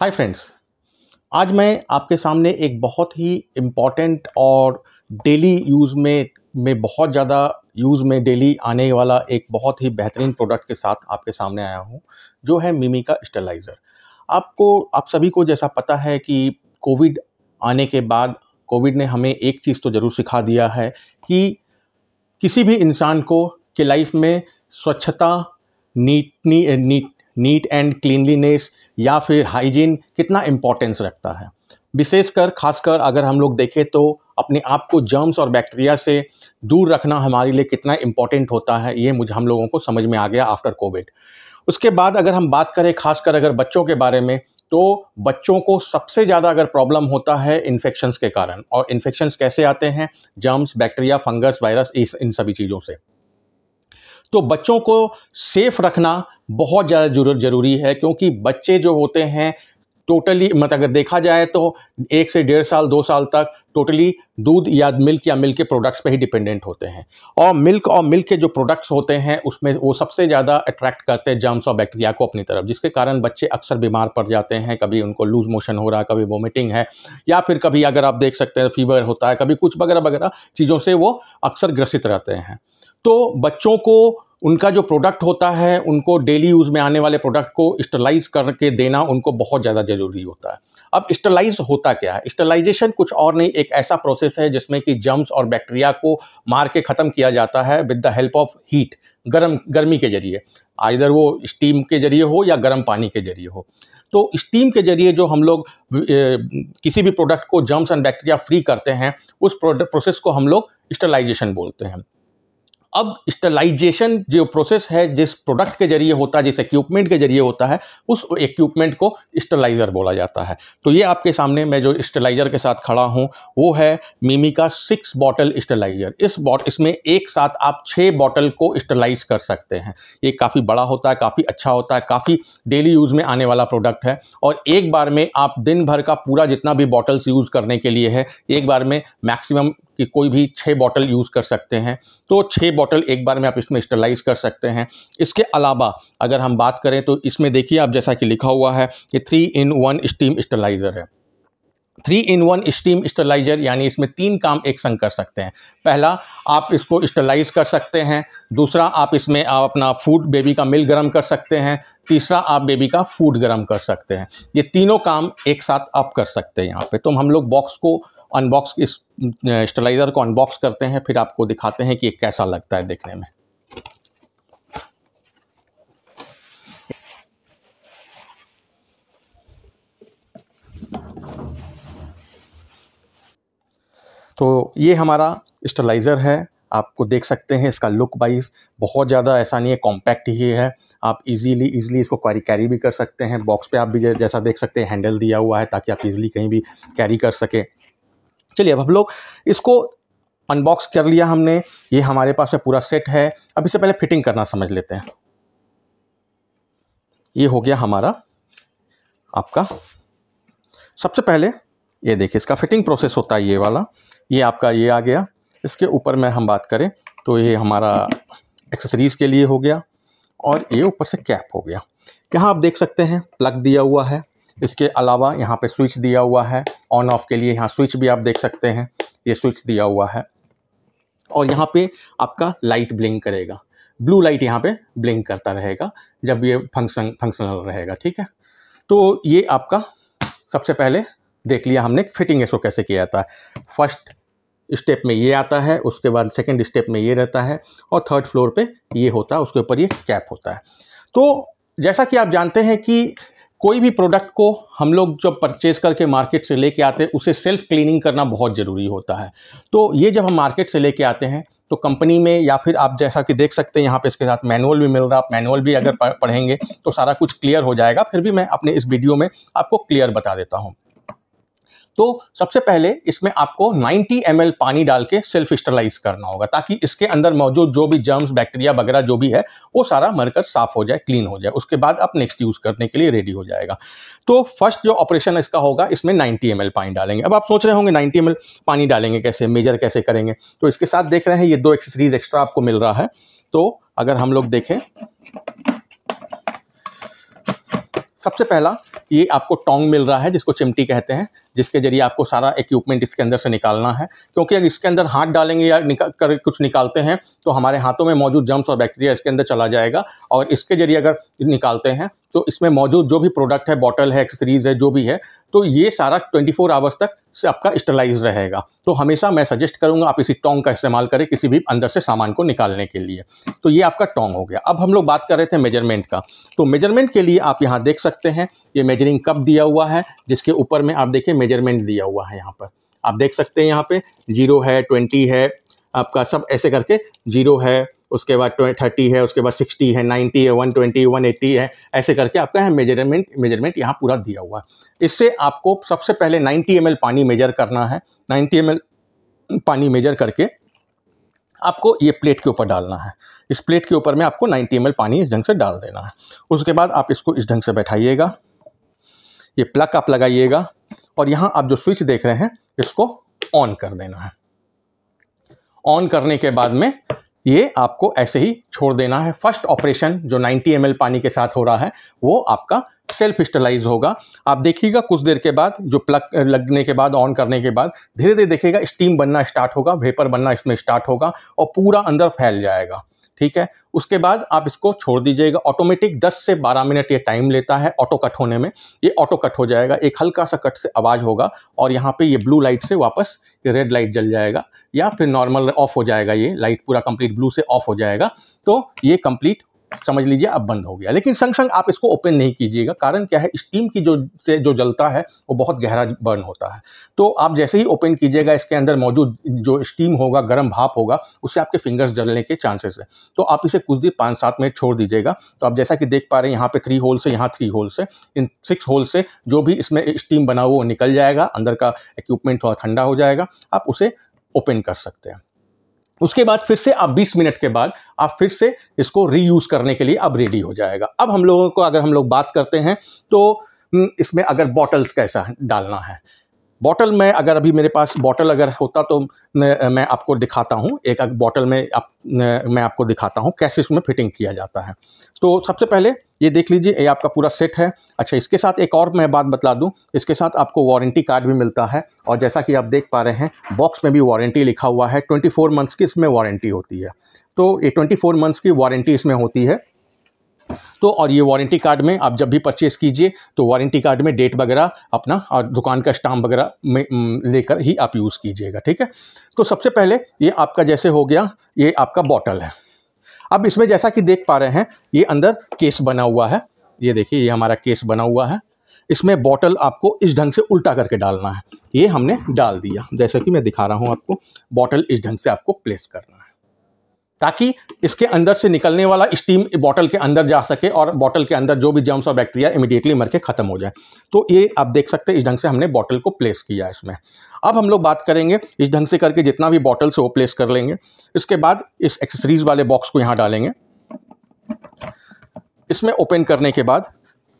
hi friends आज मैं आपके सामने एक बहुत ही इम्पॉर्टेंट और डेली यूज़ में में बहुत ज़्यादा यूज़ में डेली आने वाला एक बहुत ही बेहतरीन प्रोडक्ट के साथ आपके सामने आया हूँ जो है मिमी का स्टेलाइज़र आपको आप सभी को जैसा पता है कि कोविड आने के बाद कोविड ने हमें एक चीज़ तो ज़रूर सिखा दिया है कि किसी भी इंसान को के लाइफ में स्वच्छता नीट नी, नीट नीट एंड क्लीनलीनेस या फिर हाइजीन कितना इम्पोर्टेंस रखता है विशेषकर खासकर अगर हम लोग देखें तो अपने आप को जर्म्स और बैक्टीरिया से दूर रखना हमारे लिए कितना इम्पोर्टेंट होता है ये मुझे हम लोगों को समझ में आ गया आफ्टर कोविड उसके बाद अगर हम बात करें खासकर अगर बच्चों के बारे में तो बच्चों को सबसे ज़्यादा अगर प्रॉब्लम होता है इन्फेक्शंस के कारण और इन्फेक्शन्स कैसे आते हैं जर्म्स बैक्टीरिया फंगस वायरस इस इन सभी चीज़ों से तो बच्चों को सेफ़ रखना बहुत ज़्यादा ज़रूरी है क्योंकि बच्चे जो होते हैं टोटली मत अगर देखा जाए तो एक से डेढ़ साल दो साल तक टोटली दूध या मिल्क या मिल्क के प्रोडक्ट्स पे ही डिपेंडेंट होते हैं और मिल्क और मिल्क के जो प्रोडक्ट्स होते हैं उसमें वो सबसे ज़्यादा अट्रैक्ट करते हैं जर्म्स और बैक्टीरिया को अपनी तरफ जिसके कारण बच्चे अक्सर बीमार पड़ जाते हैं कभी उनको लूज मोशन हो रहा है कभी वोमिटिंग है या फिर कभी अगर आप देख सकते हैं फीवर होता है कभी कुछ वगैरह वगैरह चीज़ों से वो अक्सर ग्रसित रहते हैं तो बच्चों को उनका जो प्रोडक्ट होता है उनको डेली यूज़ में आने वाले प्रोडक्ट को स्टलाइज करके देना उनको बहुत ज़्यादा ज़रूरी होता है अब स्टलाइज होता क्या है स्टलाइजेशन कुछ और नहीं एक ऐसा प्रोसेस है जिसमें कि जम्स और बैक्टीरिया को मार के ख़त्म किया जाता है with the help of heat गर्म गर्मी के जरिए आइधर वो स्टीम के जरिए हो या गर्म पानी के जरिए हो तो स्टीम के जरिए जो हम लोग किसी भी प्रोडक्ट को जम्स एंड बैक्टीरिया फ्री करते हैं उस प्रोसेस को हम लोग स्टलाइजेशन बोलते हैं अब स्टलाइजेशन जो प्रोसेस है जिस प्रोडक्ट के जरिए होता है जिस इक्विपमेंट के जरिए होता है उस इक्विपमेंट को स्टलाइज़र बोला जाता है तो ये आपके सामने मैं जो स्टलाइज़र के साथ खड़ा हूँ वो है मीमी का सिक्स बॉटल स्टलाइज़र इस बॉट इसमें एक साथ आप छः बॉटल को स्टलाइज कर सकते हैं ये काफ़ी बड़ा होता है काफ़ी अच्छा होता है काफ़ी डेली यूज़ में आने वाला प्रोडक्ट है और एक बार में आप दिन भर का पूरा जितना भी बॉटल्स यूज़ करने के लिए है एक बार में मैक्सिमम कि कोई भी छः बॉटल यूज़ कर सकते हैं तो छः बॉटल एक बार में आप इसमें स्टरलाइज कर सकते हैं इसके अलावा अगर हम बात करें तो इसमें देखिए आप जैसा कि लिखा हुआ है कि three in one steam sterilizer है three in one steam sterilizer यानी इसमें तीन काम एक संग कर सकते हैं पहला आप इसको स्टरलाइज कर सकते हैं दूसरा आप इसमें आप अपना फूड बेबी का मिल गर्म कर सकते हैं तीसरा आप बेबी का फूड गर्म कर सकते हैं ये तीनों काम एक साथ आप कर सकते हैं यहाँ पे तो हम लोग बॉक्स को अनबॉक्स इस स्टेलाइज़र को अनबॉक्स करते हैं फिर आपको दिखाते हैं कि कैसा लगता है देखने में तो ये हमारा स्टेलाइज़र है आपको देख सकते हैं इसका लुक वाइज बहुत ज़्यादा ऐसा नहीं है कॉम्पैक्ट ही है आप इजीली इजीली इसको कैरी कैरी भी कर सकते हैं बॉक्स पे आप भी जैसा देख सकते हैं हैंडल दिया हुआ है ताकि आप इजीली कहीं भी कैरी कर सकें चलिए अब हम लोग इसको अनबॉक्स कर लिया हमने ये हमारे पास में पूरा सेट है अब इससे पहले फिटिंग करना समझ लेते हैं ये हो गया हमारा आपका सबसे पहले ये देखिए इसका फिटिंग प्रोसेस होता है ये वाला ये आपका ये आ गया इसके ऊपर में हम बात करें तो ये हमारा एक्सेसरीज़ के लिए हो गया और ये ऊपर से कैप हो गया यहाँ आप देख सकते हैं प्लग दिया हुआ है इसके अलावा यहाँ पे स्विच दिया हुआ है ऑन ऑफ के लिए यहाँ स्विच भी आप देख सकते हैं ये स्विच दिया हुआ है और यहाँ पे आपका लाइट ब्लिंक करेगा ब्लू लाइट यहाँ पे ब्लिंक करता रहेगा जब ये फंक्शन फंक्शनल रहेगा ठीक है तो ये आपका सबसे पहले देख लिया हमने फिटिंग इसको कैसे किया जाता है फर्स्ट स्टेप में ये आता है उसके बाद सेकेंड स्टेप में ये रहता है और थर्ड फ्लोर पर ये होता है उसके ऊपर ये कैप होता है तो जैसा कि आप जानते हैं कि कोई भी प्रोडक्ट को हम लोग जब परचेज़ करके मार्केट से लेके आते हैं उसे सेल्फ़ क्लीनिंग करना बहुत ज़रूरी होता है तो ये जब हम मार्केट से लेके आते हैं तो कंपनी में या फिर आप जैसा कि देख सकते हैं यहाँ पे इसके साथ मैनुअल भी मिल रहा आप मैनुअल भी अगर पढ़ेंगे तो सारा कुछ क्लियर हो जाएगा फिर भी मैं अपने इस वीडियो में आपको क्लियर बता देता हूँ तो सबसे पहले इसमें आपको 90 एम पानी डाल के सेल्फ स्टरलाइज करना होगा ताकि इसके अंदर मौजूद जो भी जर्म्स बैक्टीरिया वगैरह जो भी है वो सारा मरकर साफ हो जाए क्लीन हो जाए उसके बाद आप नेक्स्ट यूज़ करने के लिए रेडी हो जाएगा तो फर्स्ट जो ऑपरेशन इसका होगा इसमें नाइन्टी एम पानी डालेंगे अब आप सोच रहे होंगे नाइन्टी एम पानी डालेंगे कैसे मेजर कैसे करेंगे तो इसके साथ देख रहे हैं ये दो एक्सेसरीज एक्स्ट्रा आपको मिल रहा है तो अगर हम लोग देखें सबसे पहला ये आपको टोंग मिल रहा है जिसको चिमटी कहते हैं जिसके जरिए आपको सारा इक्विपमेंट इसके अंदर से निकालना है क्योंकि अगर इसके अंदर हाथ डालेंगे या निकाल कर कुछ निकालते हैं तो हमारे हाथों में मौजूद जम्स और बैक्टीरिया इसके अंदर चला जाएगा और इसके जरिए अगर निकालते हैं तो इसमें मौजूद जो भी प्रोडक्ट है बॉटल है एक्सेसरीज़ है जो भी है तो ये सारा 24 फोर आवर्स तक से आपका स्टरलाइज रहेगा तो हमेशा मैं सजेस्ट करूंगा आप इसी टोंग का इस्तेमाल करें किसी भी अंदर से सामान को निकालने के लिए तो ये आपका टोंग हो गया अब हम लोग बात कर रहे थे मेजरमेंट का तो मेजरमेंट के लिए आप यहाँ देख सकते हैं ये मेजरिंग कप दिया हुआ है जिसके ऊपर में आप देखिए मेजरमेंट दिया हुआ है यहाँ पर आप देख सकते हैं यहाँ पर जीरो है ट्वेंटी है आपका सब ऐसे करके जीरो है उसके बाद थर्टी है उसके बाद सिक्सटी है नाइन्टी है वन ट्वेंटी वन एट्टी है ऐसे करके आपका यहाँ मेजरमेंट मेजरमेंट यहाँ पूरा दिया हुआ है इससे आपको सबसे पहले नाइन्टी एम पानी मेजर करना है नाइन्टी एम पानी मेजर करके आपको ये प्लेट के ऊपर डालना है इस प्लेट के ऊपर में आपको 90 एम पानी इस ढंग से डाल देना है उसके बाद आप इसको इस ढंग से बैठाइएगा ये प्लग आप लगाइएगा और यहाँ आप जो स्विच देख रहे हैं इसको ऑन कर देना है ऑन करने के बाद में ये आपको ऐसे ही छोड़ देना है फर्स्ट ऑपरेशन जो 90 एम पानी के साथ हो रहा है वो आपका सेल्फ स्टलाइज होगा आप देखिएगा कुछ देर के बाद जो प्लग लगने के बाद ऑन करने के बाद धीरे धीरे देखिएगा स्टीम बनना स्टार्ट होगा वेपर बनना इसमें स्टार्ट होगा और पूरा अंदर फैल जाएगा ठीक है उसके बाद आप इसको छोड़ दीजिएगा ऑटोमेटिक 10 से 12 मिनट ये टाइम लेता है ऑटो कट होने में ये ऑटो कट हो जाएगा एक हल्का सा कट से आवाज़ होगा और यहाँ पे ये ब्लू लाइट से वापस ये रेड लाइट जल जाएगा या फिर नॉर्मल ऑफ हो जाएगा ये लाइट पूरा कंप्लीट ब्लू से ऑफ हो जाएगा तो ये कंप्लीट समझ लीजिए अब बंद हो गया लेकिन संग संग आप इसको ओपन नहीं कीजिएगा कारण क्या है स्टीम की जो से जो जलता है वो बहुत गहरा बर्न होता है तो आप जैसे ही ओपन कीजिएगा इसके अंदर मौजूद जो स्टीम होगा गर्म भाप होगा उससे आपके फिंगर्स जलने के चांसेस है तो आप इसे कुछ देर पाँच सात मिनट छोड़ दीजिएगा तो आप जैसा कि देख पा रहे हैं यहाँ पर थ्री होल से यहाँ थ्री होल से इन सिक्स होल से जो भी इसमें स्टीम बना हुआ वो निकल जाएगा अंदर का इक्विपमेंट थोड़ा ठंडा हो जाएगा आप उसे ओपन कर सकते हैं उसके बाद फिर से आप 20 मिनट के बाद आप फिर से इसको रीयूज़ करने के लिए अब रेडी हो जाएगा अब हम लोगों को अगर हम लोग बात करते हैं तो हम्म, इसमें अगर बॉटल्स कैसा डालना है बॉटल में अगर अभी मेरे पास बॉटल अगर होता तो मैं आपको दिखाता हूँ एक बॉटल में आप मैं आपको दिखाता हूँ कैसे इसमें फिटिंग किया जाता है तो सबसे पहले ये देख लीजिए ये आपका पूरा सेट है अच्छा इसके साथ एक और मैं बात बता दूं इसके साथ आपको वारंटी कार्ड भी मिलता है और जैसा कि आप देख पा रहे हैं बॉक्स में भी वारंटी लिखा हुआ है ट्वेंटी मंथ्स की इसमें वारंटी होती है तो ये ट्वेंटी मंथ्स की वारंटी इसमें होती है तो और ये वारंटी कार्ड में आप जब भी परचेज़ कीजिए तो वारंटी कार्ड में डेट वगैरह अपना और दुकान का स्टाम्प वगैरह में लेकर ही आप यूज़ कीजिएगा ठीक है तो सबसे पहले ये आपका जैसे हो गया ये आपका बॉटल है अब इसमें जैसा कि देख पा रहे हैं ये अंदर केस बना हुआ है ये देखिए ये हमारा केस बना हुआ है इसमें बॉटल आपको इस ढंग से उल्टा करके डालना है ये हमने डाल दिया जैसा कि मैं दिखा रहा हूँ आपको बॉटल इस ढंग से आपको प्लेस करना है ताकि इसके अंदर से निकलने वाला स्टीम बॉटल के अंदर जा सके और बॉटल के अंदर जो भी जर्म्स और बैक्टीरिया इमिडिएटली मर के ख़त्म हो जाए तो ये आप देख सकते हैं इस ढंग से हमने बॉटल को प्लेस किया है इसमें अब हम लोग बात करेंगे इस ढंग से करके जितना भी बॉटल से वो प्लेस कर लेंगे इसके बाद इस एक्सेसरीज़ वाले बॉक्स को यहाँ डालेंगे इसमें ओपन करने के बाद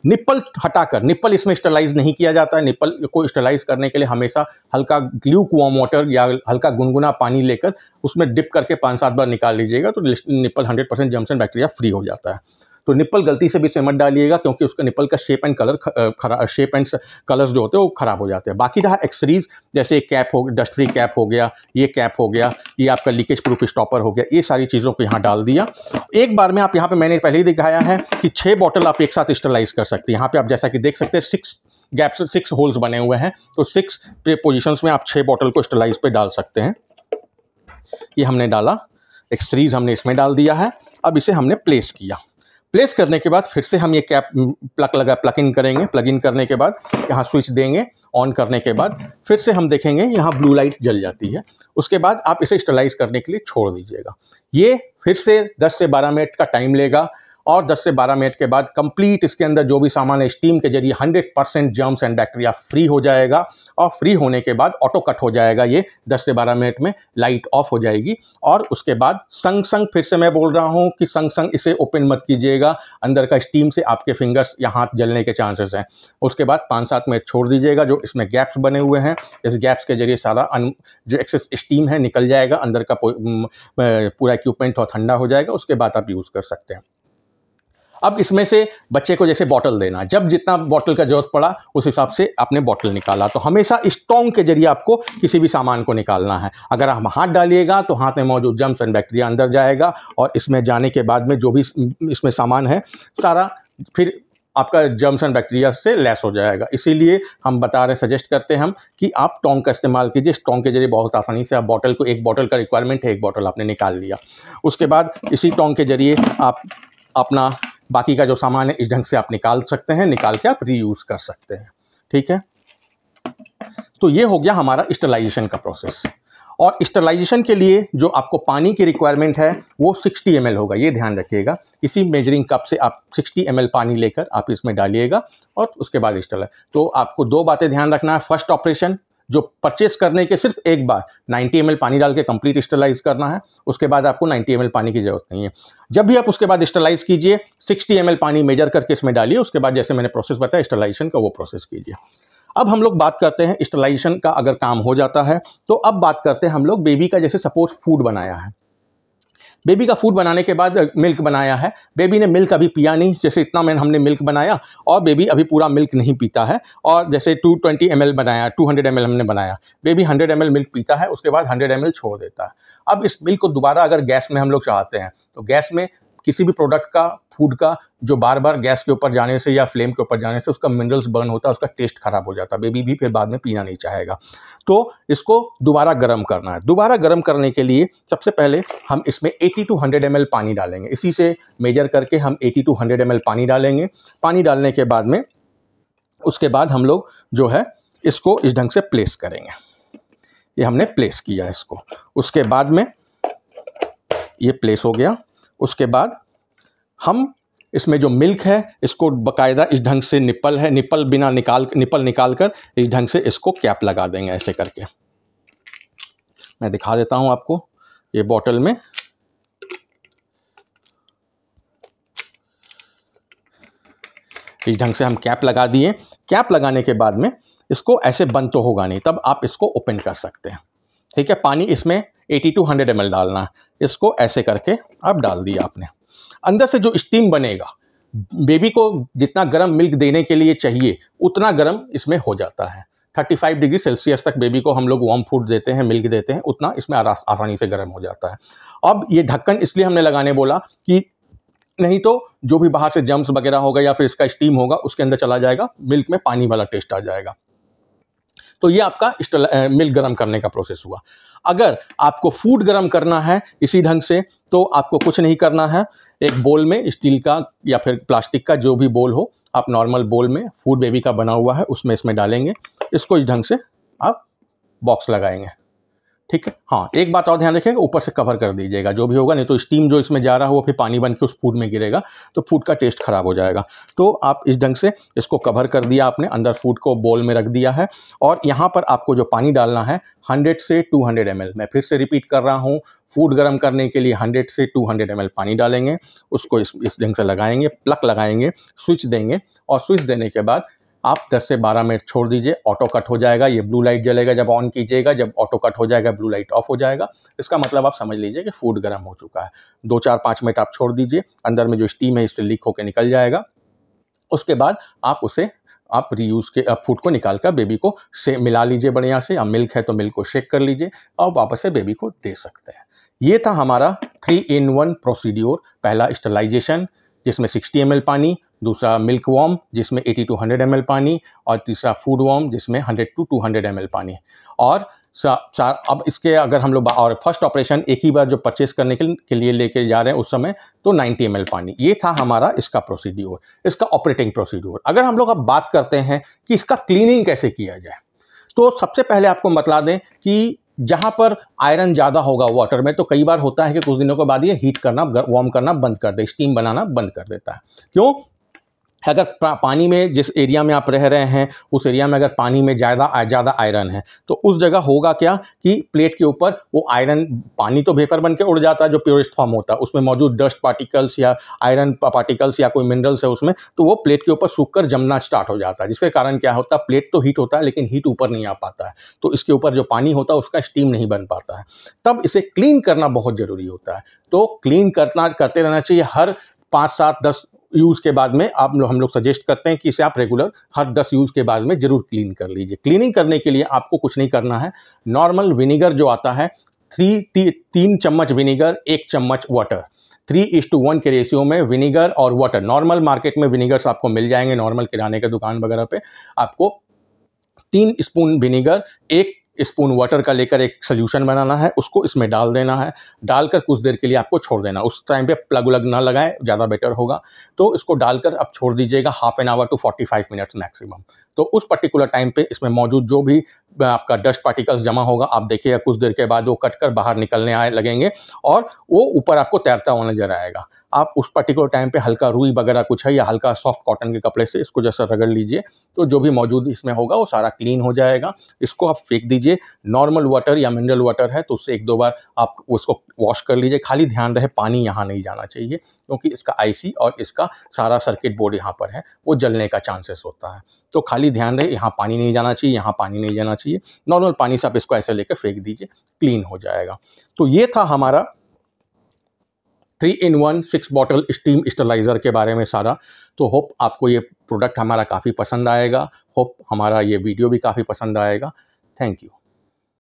निप्पल हटाकर निप्पल इसमें स्टरलाइज नहीं किया जाता है निप्पल को स्टरलाइज करने के लिए हमेशा हल्का ग्लू वार्म वाटर या हल्का गुनगुना पानी लेकर उसमें डिप करके पाँच सात बार निकाल लीजिएगा तो nipple hundred percent germs and bacteria free हो जाता है तो निप्पल गलती से भी इसमें मत डालिएगा क्योंकि उसका निप्पल का शेप एंड कलर खरा शेप एंड कलर्स जो होते हैं वो ख़राब हो जाते हैं बाकी रहा एक्सरीज जैसे कैप हो डस्ट फ्री कैप हो गया ये कैप हो गया ये आपका लीकेज प्रूफ स्टॉपर हो गया ये सारी चीज़ों को यहाँ डाल दिया एक बार में आप यहाँ पर मैंने पहले ही दिखाया है कि छः बॉटल आप एक साथ स्टरलाइज कर सकते हैं यहाँ पर आप जैसा कि देख सकते हैं सिक्स गैप्स सिक्स होल्स बने हुए हैं तो सिक्स पोजिशन में आप छः बॉटल को स्टरलाइज पर डाल सकते हैं ये हमने डाला एक सीरीज़ हमने इसमें डाल दिया है अब इसे हमने प्लेस किया प्लेस करने के बाद फिर से हम ये कैप प्लग mm, लगा प्लग इन करेंगे प्लग इन करने के बाद यहाँ स्विच देंगे ऑन करने के बाद फिर से हम देखेंगे यहाँ ब्लू लाइट जल जाती है उसके बाद आप इसे स्टलाइज करने के लिए छोड़ दीजिएगा ये फिर से 10 से 12 मिनट का टाइम लेगा और 10 से 12 मिनट के बाद कंप्लीट इसके अंदर जो भी सामान है स्टीम के जरिए 100 percent germs and bacteria free हो जाएगा और फ्री होने के बाद ऑटो कट हो जाएगा ये 10 से 12 मिनट में लाइट ऑफ हो जाएगी और उसके बाद संग संग फिर से मैं बोल रहा हूँ कि संग संग इसे ओपन मत कीजिएगा अंदर का स्टीम से आपके फिंगर्स या हाथ जलने के चांसेस हैं उसके बाद पाँच सात मिनट छोड़ दीजिएगा जो इसमें गैप्स बने हुए हैं इस गैप्स के जरिए सारा जो एक्सेस स्टीम है निकल जाएगा अंदर का पूरा इक्विपमेंट और ठंडा हो जाएगा उसके बाद आप यूज़ कर सकते हैं अब इसमें से बच्चे को जैसे बॉटल देना जब जितना बॉटल का जरूरत पड़ा उस हिसाब से आपने बॉटल निकाला तो हमेशा स्टोंग के जरिए आपको किसी भी सामान को निकालना है अगर हम हाथ डालिएगा तो हाथ में मौजूद जम्स एंड बैक्टीरिया अंदर जाएगा और इसमें जाने के बाद में जो भी इसमें सामान है सारा फिर आपका जर्म्स एंड बैक्टीरिया से लेस हो जाएगा इसीलिए हम बता रहे सजेस्ट करते हैं हम कि आप टोंग का इस्तेमाल कीजिए टोंग के जरिए बहुत आसानी से आप बॉटल को एक बॉटल का रिक्वायरमेंट है एक बॉटल आपने निकाल लिया उसके बाद इसी टोंग के जरिए आप अपना बाकी का जो सामान है इस ढंग से आप निकाल सकते हैं निकाल के आप रीयूज़ कर सकते हैं ठीक है तो ये हो गया हमारा स्टेलाइजेशन का प्रोसेस और स्टरलाइजेशन के लिए जो आपको पानी की रिक्वायरमेंट है वो 60 एम होगा ये ध्यान रखिएगा इसी मेजरिंग कप से आप 60 एम पानी लेकर आप इसमें डालिएगा और उसके बाद स्टरलाइज तो आपको दो बातें ध्यान रखना है फर्स्ट ऑपरेशन जो परचेस करने के सिर्फ एक बार 90 एम पानी डाल के कंप्लीट स्टरलाइज करना है उसके बाद आपको 90 एम पानी की ज़रूरत नहीं है जब भी आप उसके बाद स्टरलाइज कीजिए 60 एम पानी मेजर करके इसमें डालिए उसके बाद जैसे मैंने प्रोसेस बताया स्टरलाइजेशन का वो प्रोसेस कीजिए अब हम लोग बात करते हैं स्टरलाइजेशन का अगर काम हो जाता है तो अब बात करते हैं हम लोग बेबी का जैसे सपोज फूड बनाया है बेबी का फूड बनाने के बाद मिल्क बनाया है बेबी ने मिल्क अभी पिया नहीं जैसे इतना मैंने हमने मिल्क बनाया और बेबी अभी पूरा मिल्क नहीं पीता है और जैसे टू ट्वेंटी एम बनाया टू हंड्रेड एम हमने बनाया बेबी हंड्रेड एम मिल्क पीता है उसके बाद हंड्रेड एम छोड़ देता है अब इस मिल्क को दोबारा अगर गैस में हम लोग चाहते हैं तो गैस में किसी भी प्रोडक्ट का फूड का जो बार बार गैस के ऊपर जाने से या फ्लेम के ऊपर जाने से उसका मिनरल्स बर्न होता है उसका टेस्ट खराब हो जाता है बेबी भी फिर बाद में पीना नहीं चाहेगा तो इसको दोबारा गर्म करना है दोबारा गर्म करने के लिए सबसे पहले हम इसमें एटी टू हंड्रेड एम पानी डालेंगे इसी से मेजर करके हम एटी टू हंड्रेड एम पानी डालेंगे पानी डालने के बाद में उसके बाद हम लोग जो है इसको इस ढंग से प्लेस करेंगे ये हमने प्लेस किया इसको उसके बाद में ये प्लेस हो गया उसके बाद हम इसमें जो मिल्क है इसको बकायदा इस ढंग से निपल है निपल बिना निकाल निपल निकाल कर इस ढंग से इसको कैप लगा देंगे ऐसे करके मैं दिखा देता हूँ आपको ये बॉटल में इस ढंग से हम कैप लगा दिए कैप लगाने के बाद में इसको ऐसे बंद तो होगा नहीं तब आप इसको ओपन कर सकते हैं ठीक है पानी इसमें एटी टू हंड्रेड एम डालना है इसको ऐसे करके आप डाल दिया आपने अंदर से जो स्टीम बनेगा बेबी को जितना गर्म मिल्क देने के लिए चाहिए उतना गर्म इसमें हो जाता है 35 डिग्री सेल्सियस तक बेबी को हम लोग वार्म फूड देते हैं मिल्क देते हैं उतना इसमें आसानी से गर्म हो जाता है अब ये ढक्कन इसलिए हमने लगाने बोला कि नहीं तो जो भी बाहर से जम्स वगैरह होगा या फिर इसका स्टीम होगा उसके अंदर चला जाएगा मिल्क में पानी वाला टेस्ट आ जाएगा तो ये आपका मिल्क गर्म करने का प्रोसेस हुआ अगर आपको फूड गर्म करना है इसी ढंग से तो आपको कुछ नहीं करना है एक बोल में स्टील का या फिर प्लास्टिक का जो भी बोल हो आप नॉर्मल बोल में फूड बेबी का बना हुआ है उसमें इसमें डालेंगे इसको इस ढंग से आप बॉक्स लगाएंगे ठीक है हाँ एक बात और ध्यान रखिएगा ऊपर से कवर कर दीजिएगा जो भी होगा नहीं तो स्टीम जो इसमें जा रहा है वो फिर पानी बन के उस फूड में गिरेगा तो फूड का टेस्ट खराब हो जाएगा तो आप इस ढंग से इसको कवर कर दिया आपने अंदर फूड को बोल में रख दिया है और यहाँ पर आपको जो पानी डालना है हंड्रेड से टू हंड्रेड एम मैं फिर से रिपीट कर रहा हूँ फूड गर्म करने के लिए हंड्रेड से टू हंड्रेड एम पानी डालेंगे उसको इस इस ढंग से लगाएंगे प्लक लगाएंगे स्विच देंगे और स्विच देने के बाद आप 10 से 12 मिनट छोड़ दीजिए ऑटो कट हो जाएगा ये ब्लू लाइट जलेगा जब ऑन कीजिएगा जब ऑटो कट हो जाएगा ब्लू लाइट ऑफ हो जाएगा इसका मतलब आप समझ लीजिए कि फूड गर्म हो चुका है दो चार पाँच मिनट आप छोड़ दीजिए अंदर में जो स्टीम है इससे लीक होकर निकल जाएगा उसके बाद आप उसे आप रीयूज़ के आप फूड को निकाल कर बेबी को से मिला लीजिए बढ़िया से या मिल्क है तो मिल्क को शेक कर लीजिए और वापस से बेबी को दे सकते हैं ये था हमारा थ्री इन वन प्रोसीड्योर पहला स्टलाइजेशन जिसमें 60 एम पानी दूसरा मिल्क वॉम जिसमें 80 टू 100 एम पानी और तीसरा फूड वॉम जिसमें 100 टू 200 एम पानी और चार अब इसके अगर हम लोग और फर्स्ट ऑपरेशन एक ही बार जो परचेस करने के, के लिए लेके जा रहे हैं उस समय तो 90 एम पानी ये था हमारा इसका प्रोसीड्योर इसका ऑपरेटिंग प्रोसीड्योर अगर हम लोग अब बात करते हैं कि इसका क्लीनिंग कैसे किया जाए तो सबसे पहले आपको बतला दें कि जहाँ पर आयरन ज़्यादा होगा वाटर में तो कई बार होता है कि कुछ दिनों के बाद ये हीट करना वार्म करना बंद कर दे स्टीम बनाना बंद कर देता है क्यों अगर पानी में जिस एरिया में आप रह रहे हैं उस एरिया में अगर पानी में ज़्यादा ज़्यादा आयरन है तो उस जगह होगा क्या कि प्लेट के ऊपर वो आयरन पानी तो भेपर बन के उड़ जाता है जो प्योरिस्ट फॉर्म होता है उसमें मौजूद डस्ट पार्टिकल्स या आयरन पार्टिकल्स या कोई मिनरल्स है उसमें तो वो प्लेट के ऊपर सूख कर जमना स्टार्ट हो जाता है जिसके कारण क्या होता है प्लेट तो हीट होता है लेकिन हीट ऊपर नहीं आ पाता है तो इसके ऊपर जो पानी होता है उसका स्टीम नहीं बन पाता है तब इसे क्लीन करना बहुत ज़रूरी होता है तो क्लीन करना करते रहना चाहिए हर पाँच सात दस यूज़ के बाद में आप हम लोग सजेस्ट करते हैं कि इसे आप रेगुलर हर दस यूज़ के बाद में ज़रूर क्लीन कर लीजिए क्लीनिंग करने के लिए आपको कुछ नहीं करना है नॉर्मल विनीगर जो आता है थ्री ती, तीन चम्मच विनीगर एक चम्मच water three is to one के रेशियो में विनीगर और वाटर नॉर्मल मार्केट में विनीगर्स आपको मिल जाएंगे नॉर्मल किराने के दुकान वगैरह पे आपको तीन स्पून विनीगर एक स्पून वाटर का लेकर एक सोल्यूशन बनाना है उसको इसमें डाल देना है डालकर कुछ देर के लिए आपको छोड़ देना उस टाइम पे प्लग उलग ना लगाएं ज़्यादा बेटर होगा तो इसको डालकर आप छोड़ दीजिएगा half an hour to forty five minutes maximum तो उस पर्टिकुलर टाइम पे इसमें मौजूद जो भी आपका डस्ट पार्टिकल्स जमा होगा आप देखिएगा कुछ देर के बाद वो कट कर बाहर निकलने आए लगेंगे और वो ऊपर आपको तैरता हुआ नजर आएगा आप उस पर्टिकुलर टाइम पे हल्का रुई वगैरह कुछ है या हल्का सॉफ्ट कॉटन के कपड़े से इसको जैसा रगड़ लीजिए तो जो भी मौजूद इसमें होगा वो सारा क्लीन हो जाएगा इसको आप फेंक दीजिए नॉर्मल वाटर या मिनरल वाटर है तो उससे एक दो बार आप उसको वॉश कर लीजिए खाली ध्यान रहे पानी यहाँ नहीं जाना चाहिए क्योंकि इसका आईसी और इसका सारा सर्किट बोर्ड यहाँ पर है वो जलने का चांसेस होता है तो खाली ध्यान रहे यहाँ पानी नहीं जाना चाहिए यहाँ पानी नहीं जाना चाहिए नॉर्मल पानी से आप इसको ऐसे लेकर फेंक दीजिए क्लीन हो जाएगा तो ये था हमारा three in one six bottle steam sterilizer के बारे में सारा तो होप आपको ये प्रोडक्ट हमारा काफ़ी पसंद आएगा होप हमारा ये वीडियो भी काफ़ी पसंद आएगा थैंक यू